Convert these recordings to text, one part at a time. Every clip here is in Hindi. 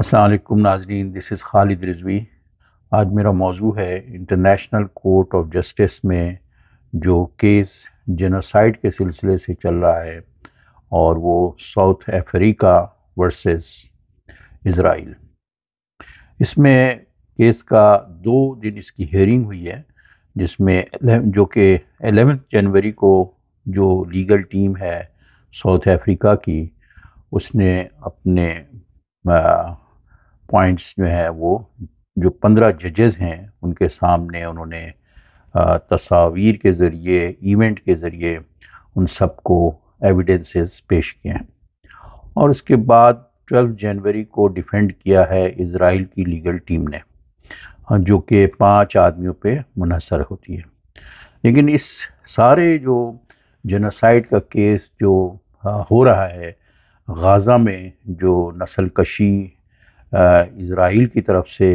असलकुम नाजरीन दिस इज़ खालिद रिजवी आज मेरा मौजू है इंटरनेशनल कोर्ट ऑफ जस्टिस में जो केस जेनोसाइड के सिलसिले से चल रहा है और वो साउथ अफ्रीका वर्सेस इसराइल इसमें केस का दो दिन इसकी हयरिंग हुई है जिसमें जो कि एलेवेंथ जनवरी को जो लीगल टीम है साउथ अफ्रीका की उसने अपने पॉइंट्स जो हैं वो जो पंद्रह जजेस हैं उनके सामने उन्होंने तस्वीर के ज़रिए इवेंट के ज़रिए उन सबको एविडेंसेस पेश किए हैं और उसके बाद 12 जनवरी को डिफेंड किया है इसराइल की लीगल टीम ने जो कि पांच आदमियों पे मुनसर होती है लेकिन इस सारे जो जेनोसाइड का केस जो हो रहा है गाज़ा में जो नस्ल कशी इसराइल की तरफ से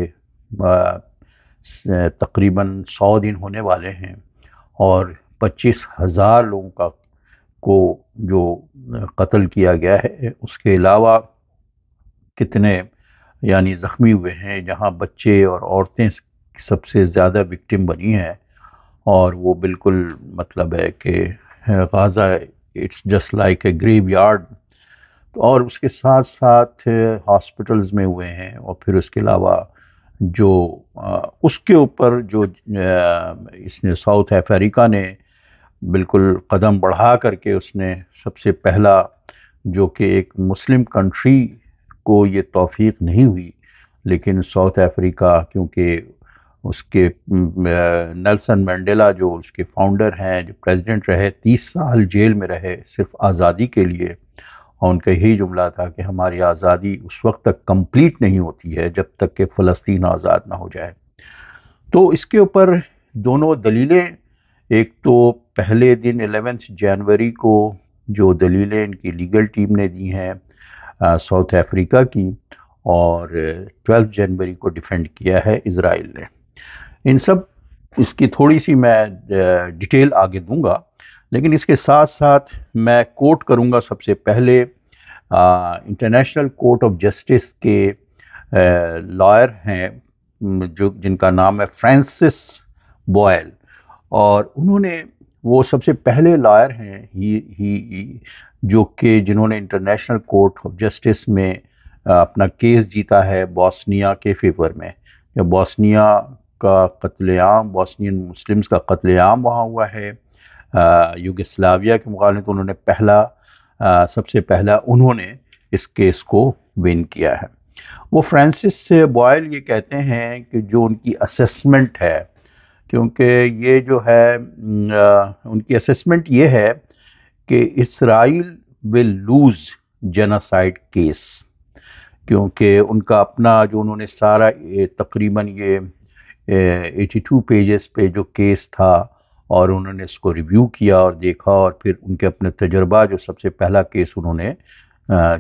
तकरीबन सौ दिन होने वाले हैं और पच्चीस हज़ार लोगों का को जो कत्ल किया गया है उसके अलावा कितने यानी ज़ख्मी हुए हैं जहाँ बच्चे और औरतें सबसे ज़्यादा विक्टिम बनी हैं और वो बिल्कुल मतलब है कि Gaza it's just like a graveyard और उसके साथ साथ हॉस्पिटल्स में हुए हैं और फिर उसके अलावा जो उसके ऊपर जो इसने साउथ अफ्रीका ने बिल्कुल कदम बढ़ा करके उसने सबसे पहला जो कि एक मुस्लिम कंट्री को ये तोफ़ी नहीं हुई लेकिन साउथ अफ्रीका क्योंकि उसके नेल्सन मंडेला जो उसके फाउंडर हैं जो प्रेसिडेंट रहे तीस साल जेल में रहे सिर्फ आज़ादी के लिए और उनका यही जुमला था कि हमारी आज़ादी उस वक्त तक कंप्लीट नहीं होती है जब तक कि फ़लस्तीन आज़ाद ना हो जाए तो इसके ऊपर दोनों दलीलें एक तो पहले दिन एलेवेंथ जनवरी को जो दलीलें इनकी लीगल टीम ने दी हैं साउथ अफ्रीका की और ट्वेल्थ जनवरी को डिफेंड किया है इसराइल ने इन सब इसकी थोड़ी सी मैं डिटेल आगे दूंगा लेकिन इसके साथ साथ मैं कोट करूँगा सबसे पहले इंटरनेशनल कोर्ट ऑफ जस्टिस के लॉयर हैं जो जिनका नाम है फ्रांसिस बॉयल और उन्होंने वो सबसे पहले लॉयर हैं ही, ही जो कि जिन्होंने इंटरनेशनल कोर्ट ऑफ जस्टिस में अपना केस जीता है बॉस्निया के फेवर में या बॉस्निया का कत्लेआम बॉस्नियन मुस्लिम्स का कत्लेआम वहाँ हुआ है युगस्लाविया के मुकाबले तो उन्होंने पहला आ, सबसे पहला उन्होंने इस केस को विन किया है वो फ्रांसिस बॉयल ये कहते हैं कि जो उनकी असेसमेंट है क्योंकि ये जो है आ, उनकी असेसमेंट ये है कि Israel will lose genocide case क्योंकि उनका अपना जो उन्होंने सारा तकरीबन ये 82 पेजेस पे जो केस था और उन्होंने इसको रिव्यू किया और देखा और फिर उनके अपने तजर्बा जो सबसे पहला केस उन्होंने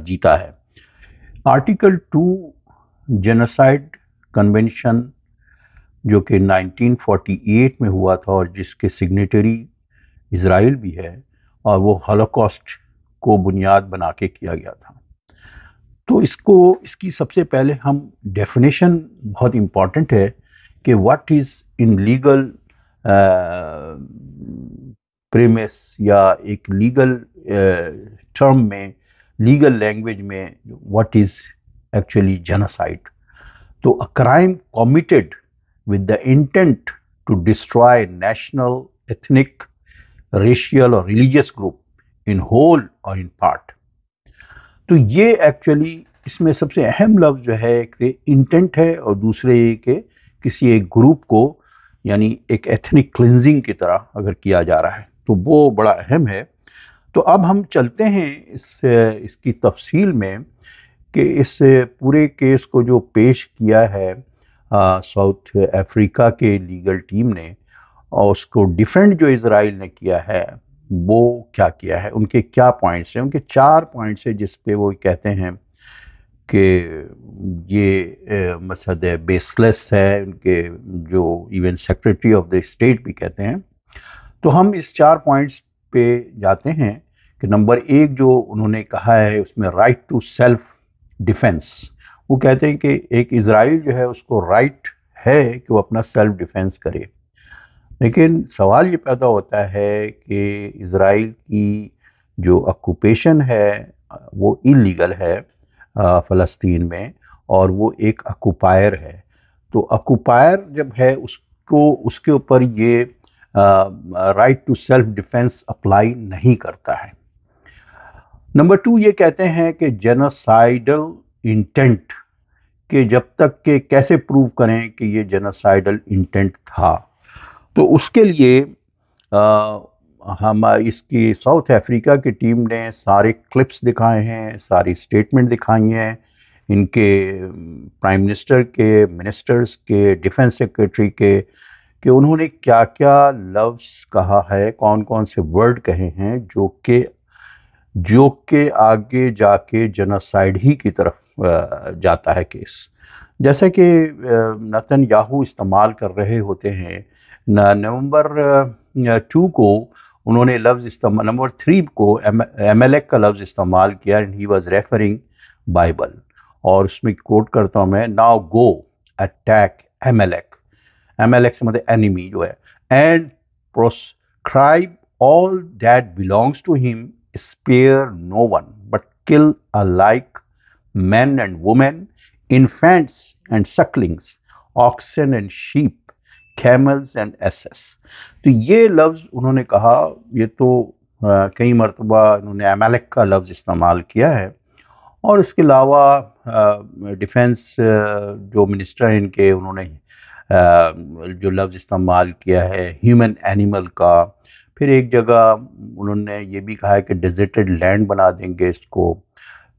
जीता है आर्टिकल टू जेनोसाइड कन्वेंशन जो कि 1948 में हुआ था और जिसके सिग्नेटरी इसराइल भी है और वो हॉलोकॉस्ट को बुनियाद बना के किया गया था तो इसको इसकी सबसे पहले हम डेफिनेशन बहुत इम्पॉर्टेंट है कि what is in legal premise या एक लीगल टर्म में लीगल लैंग्वेज में व्हाट इज़ एक्चुअली जेनोसाइड तो a crime committed with the intent to destroy national ethnic racial और रिलीजियस ग्रुप इन होल और इन पार्ट तो ये एक्चुअली इसमें सबसे अहम लफ्ज़ जो है एक इंटेंट है और दूसरे ये कि किसी एक ग्रुप को यानी एक एथनिक क्लिनजिंग की तरह अगर किया जा रहा है तो वो बड़ा अहम है तो अब हम चलते हैं इस इसकी तफसील में कि इस पूरे केस को जो पेश किया है साउथ अफ्रीका के लीगल टीम ने और उसको डिफेंड जो इसराइल ने किया है वो क्या किया है उनके क्या पॉइंट्स हैं उनके चार पॉइंट्स हैं जिस पे वो कहते हैं कि ये मसद बेसलेस है उनके जो even secretary of the state भी कहते हैं तो हम इस चार पॉइंट्स पे जाते हैं कि नंबर एक जो उन्होंने कहा है उसमें राइट टू सेल्फ डिफेंस वो कहते हैं कि एक इसराइल जो है उसको राइट है कि वो अपना सेल्फ डिफेंस करे लेकिन सवाल ये पैदा होता है कि इसराइल की जो ऑक्यूपेशन है वो इलीगल है फ़लस्तीन में और वो एक अकुपायर है तो अकुपायर जब है उसको उसके ऊपर ये right to self defence apply नहीं करता है नंबर टू ये कहते हैं कि जेनासाइडल इंटेंट के जब तक के कैसे प्रूव करें कि ये जेनासाइडल इंटेंट था तो उसके लिए आ, हम इसकी साउथ अफ्रीका की टीम ने सारे क्लिप्स दिखाए हैं सारी स्टेटमेंट दिखाई हैं इनके प्राइम मिनिस्टर के मिनिस्टर्स के डिफेंस सेक्रेटरी के कि उन्होंने क्या क्या लफ्स कहा है कौन कौन से वर्ड कहे हैं जो कि जो के आगे जाके जनासाइड ही की तरफ जाता है केस जैसे कि नतन याहू इस्तेमाल कर रहे होते हैं नवंबर टू को उन्होंने लफ्ज़ इस्तेमाल नंबर थ्री को एम एल का लफ्ज़ इस्तेमाल किया and he was referring Bible और उसमें कोट करता हूँ मैं नाउ गो अटैक एमएलएक एमएलएक से मतलब एनिमी जो है and proscribe all that belongs to him spare no one but kill a like man and women infants and sucklings oxen and sheep camels and asses तो ये लफ्ज़ उन्होंने कहा ये तो कई मरतबा इन्होंने एमेलिक का लफ्ज़ इस्तेमाल किया है और इसके अलावा डिफेंस जो मिनिस्टर हैं इनके उन्होंने जो लफ्ज़ इस्तेमाल किया है ह्यूमन एनिमल का फिर एक जगह उन्होंने ये भी कहा है कि डिजिटेड लैंड बना देंगे इसको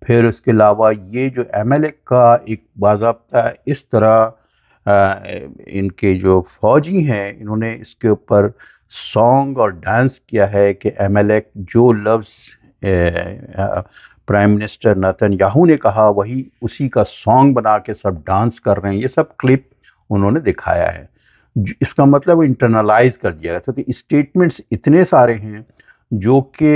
फिर उसके अलावा ये जो एम का एक बाबा इस तरह इनके जो फौजी हैं इन्होंने इसके ऊपर सॉन्ग और डांस किया है कि एम जो लफ्स प्राइम मिनिस्टर नतन याहू ने कहा वही उसी का सॉन्ग बना के सब डांस कर रहे हैं ये सब क्लिप उन्होंने दिखाया है इसका मतलब इंटरनलाइज कर दिया गया था तो स्टेटमेंट्स इतने सारे हैं जो कि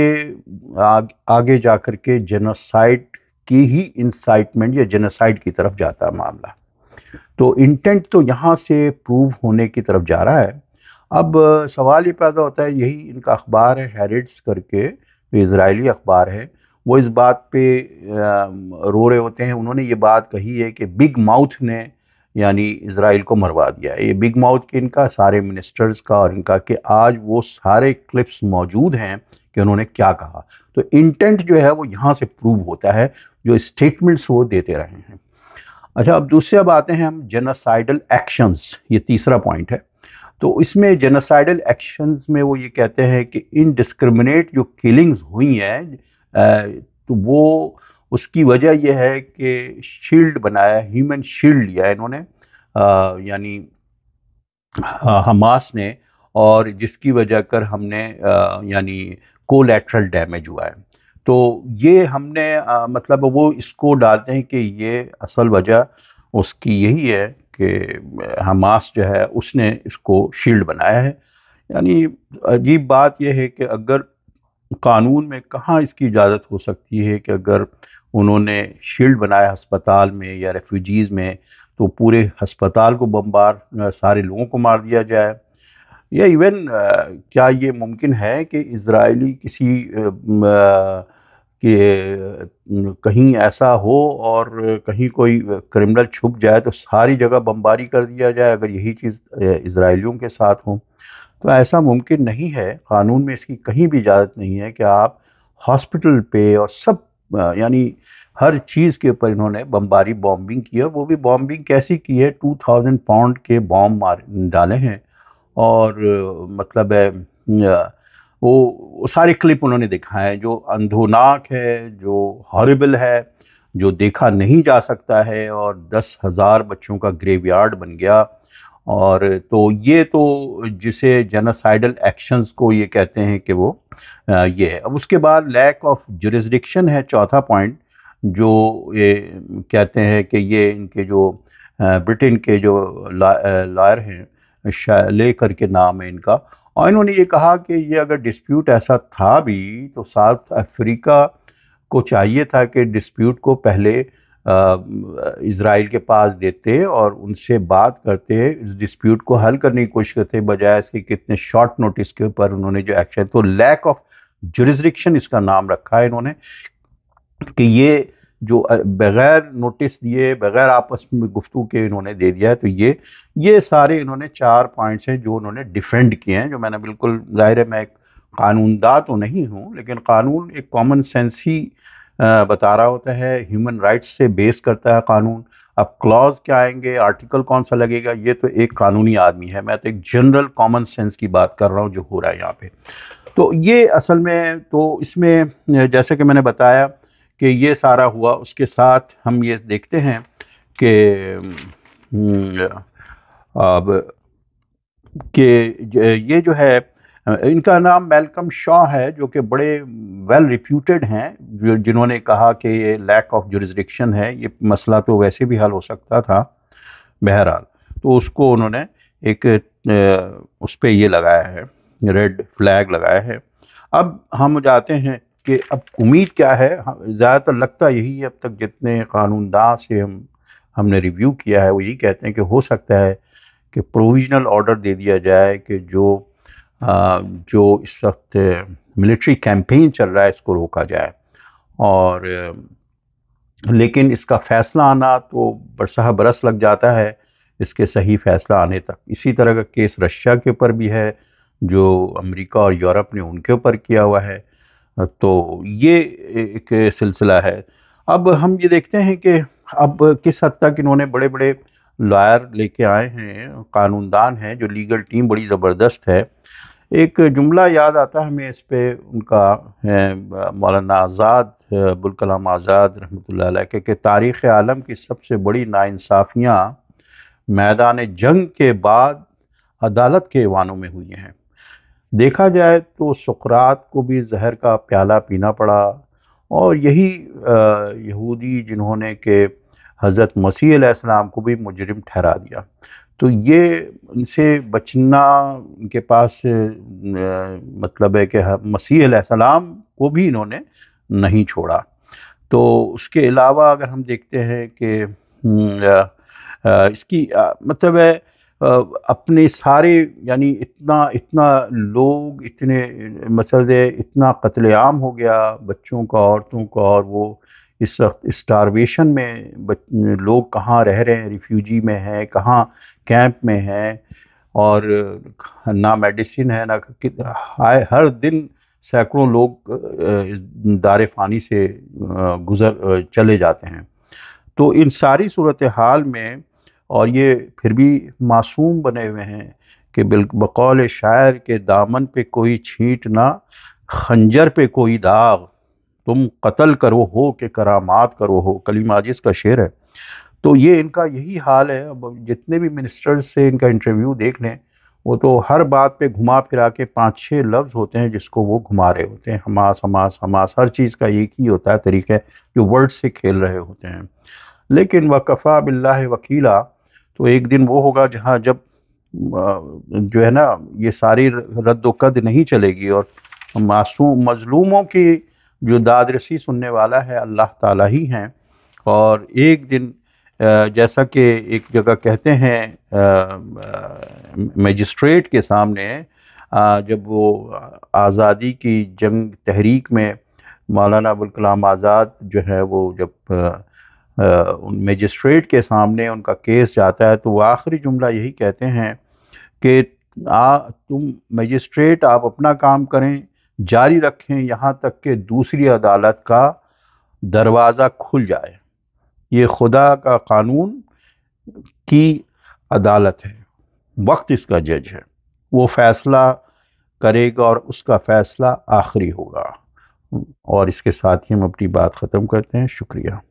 आग, आगे जा कर के जेनोसाइड की ही इंसाइटमेंट या जेनोसाइड की तरफ जाता मामला तो इंटेंट तो यहाँ से प्रूव होने की तरफ जा रहा है अब सवाल ये पैदा होता है यही इनका अखबार है हैरिट्स करके जो इसराइली अखबार है वो इस बात पे रो रहे होते हैं उन्होंने ये बात कही है कि बिग माउथ ने यानी इसराइल को मरवा दिया है ये बिग माउथ के इनका सारे मिनिस्टर्स का और इनका कि आज वो सारे क्लिप्स मौजूद हैं कि उन्होंने क्या कहा तो इंटेंट जो है वो यहाँ से प्रूव होता है जो स्टेटमेंट्स वो देते रहे हैं अच्छा अब दूसरे अब आते हैं हम जेनासाइडल एक्शंस ये तीसरा पॉइंट है तो इसमें जेनासाइडल एक्शंस में वो ये कहते हैं कि इनडिस्क्रिमिनेट जो किलिंग्स हुई हैं तो वो उसकी वजह यह है कि शील्ड बनाया ह्यूमन शील्ड लिया इन्होंने यानी हमास ने और जिसकी वजह कर हमने यानी कोलेट्रल डैमेज हुआ है तो ये हमने आ, मतलब वो इसको डालते हैं कि ये असल वजह उसकी यही है कि हमास जो है उसने इसको शील्ड बनाया है यानी अजीब बात यह है कि अगर कानून में कहाँ इसकी इजाज़त हो सकती है कि अगर उन्होंने शील्ड बनाया अस्पताल में या रेफ्यूजीज़ में तो पूरे अस्पताल को बम्बार सारे लोगों को मार दिया जाए या इवन क्या ये मुमकिन है कि इसराइली किसी आ, आ, कि कहीं ऐसा हो और कहीं कोई क्रिमिनल छुप जाए तो सारी जगह बमबारी कर दिया जाए अगर यही चीज़ इसराइलियों के साथ हो तो ऐसा मुमकिन नहीं है कानून में इसकी कहीं भी इजाज़त नहीं है कि आप हॉस्पिटल पे और सब यानी हर चीज़ के ऊपर इन्होंने बमबारी बॉम्बिंग की है वो भी बॉम्बिंग कैसी की है टू थाउजेंड पाउंड के बॉम्ब मार डाले हैं और मतलब है वो वो सारे क्लिप उन्होंने दिखाए जो अंधोनाक है जो हॉरिबल है जो देखा नहीं जा सकता है और दस हज़ार बच्चों का ग्रेवयार्ड बन गया और तो ये तो जिसे जेनासाइडल एक्शंस को ये कहते हैं कि वो ये है अब उसके बाद लैक ऑफ जुरिस्डिक्शन है चौथा पॉइंट जो ये कहते हैं कि ये इनके जो ब्रिटेन के जो लॉयर हैं ले करके नाम है इनका और इन्होंने ये कहा कि ये अगर डिस्प्यूट ऐसा था भी तो साउथ अफ्रीका को चाहिए था कि डिस्प्यूट को पहले इसराइल के पास देते और उनसे बात करते इस डिस्प्यूट को हल करने की कोशिश करते बजाय इसके कितने शॉर्ट नोटिस के ऊपर उन्होंने जो एक्शन तो लैक ऑफ जुरिस्डिक्शन इसका नाम रखा है इन्होंने कि ये जो बग़ैर नोटिस दिए बग़ैर आपस में गुफ्तु के इन्होंने दे दिया है तो ये ये सारे इन्होंने चार पॉइंट्स हैं जो उन्होंने डिफेंड किए हैं जो मैंने बिल्कुल ज़ाहिर है मैं एक कानूनदार तो नहीं हूँ लेकिन कानून एक कॉमन सेंस ही बता रहा होता है ह्यूमन राइट्स से बेस करता है कानून अब क्लॉज क्या आएंगे आर्टिकल कौन सा लगेगा ये तो एक कानूनी आदमी है मैं तो एक जनरल कॉमन सेंस की बात कर रहा हूँ जो हो रहा है यहाँ पे तो ये असल में तो इसमें जैसे कि मैंने बताया कि ये सारा हुआ उसके साथ हम ये देखते हैं कि हम्म, अब कि ये जो है इनका नाम मेलकम शॉ है जो कि बड़े वेल रिप्यूटेड हैं जिन्होंने कहा कि ये लैक ऑफ जुरिस्डिक्शन है ये मसला तो वैसे भी हल हो सकता था बहरहाल तो उसको उन्होंने एक उस पर ये लगाया है रेड फ्लैग लगाया है अब हम जाते हैं कि अब उम्मीद क्या है हाँ, ज़्यादातर लगता यही है अब तक जितने कानूनदान से हम हमने रिव्यू किया है वो यही कहते हैं कि हो सकता है कि प्रोविजनल ऑर्डर दे दिया जाए कि जो आ, जो इस वक्त मिलिट्री कैंपेन चल रहा है इसको रोका जाए और लेकिन इसका फैसला आना तो बरसा बरस लग जाता है इसके सही फैसला आने तक इसी तरह का केस रशिया के ऊपर भी है जो अमेरिका और यूरोप ने उनके ऊपर किया हुआ है तो ये एक सिलसिला है अब हम ये देखते हैं कि अब किस हद तक इन्होंने बड़े बड़े लॉयर लेके आए हैं कानूनदान हैं जो लीगल टीम बड़ी ज़बरदस्त है एक जुमला याद आता है हमें इस पर उनका मौलाना आज़ाद अबुलकलाम आज़ाद रहमत के, के तारीख़ आलम की सबसे बड़ी नाानसाफ़ियाँ मैदान जंग के बाद अदालत के ऐवानों में हुई हैं देखा जाए तो सुकरात को भी जहर का प्याला पीना पड़ा और यही यहूदी जिन्होंने के हज़रत मसीह सलाम को भी मुजरिम ठहरा दिया तो ये इनसे बचना के पास मतलब है कि मसीह सलाम को भी इन्होंने नहीं छोड़ा तो उसके अलावा अगर हम देखते हैं कि हम्म, इसकी मतलब है अपने सारे यानी इतना इतना लोग इतने मसल इतना कत्लेआम हो गया बच्चों का औरतों का और वो इस वक्त स्टारवेशन में लोग कहाँ रह रहे हैं रिफ्यूजी में हैं कहाँ कैंप में हैं और ना मेडिसिन है ना हर दिन सैकड़ों लोग दार फ़ानी से गुज़र चले जाते हैं तो इन सारी सूरत हाल में और ये फिर भी मासूम बने हुए हैं कि बिल बकौल शायर के दामन पे कोई छींट ना खंजर पे कोई दाग तुम कत्ल करो हो के करामात करो हो कली माजिस का शेर है तो ये इनका यही हाल है अब जितने भी मिनिस्टर्स से इनका इंटरव्यू देख लें वो तो हर बात पे घुमा फिरा के पाँच छः लफ्ज़ होते हैं जिसको वो घुमा रहे होते हैं हमास हमास हमास हर चीज़ का एक ही होता है तरीका जो वर्ड से खेल रहे होते हैं लेकिन वकफ़ा बिल्ला वकीला तो एक दिन वो होगा जहाँ जब जो है ना ये सारी रद्दकद नहीं चलेगी और मासूम मजलूमों की जो दादरसी सुनने वाला है अल्लाह ताला ही हैं और एक दिन जैसा कि एक जगह कहते हैं मजिस्ट्रेट के सामने जब वो आज़ादी की जंग तहरीक में मौलाना अबुल कलाम आज़ाद जो है वो जब मजिस्ट्रेट के सामने उनका केस जाता है तो वह आखिरी जुमला यही कहते हैं कि तुम मजिस्ट्रेट आप अपना काम करें जारी रखें यहाँ तक कि दूसरी अदालत का दरवाज़ा खुल जाए ये खुदा का कानून की अदालत है वक्त इसका जज है वो फैसला करेगा और उसका फैसला आखिरी होगा और इसके साथ ही हम अपनी बात ख़त्म करते हैं शुक्रिया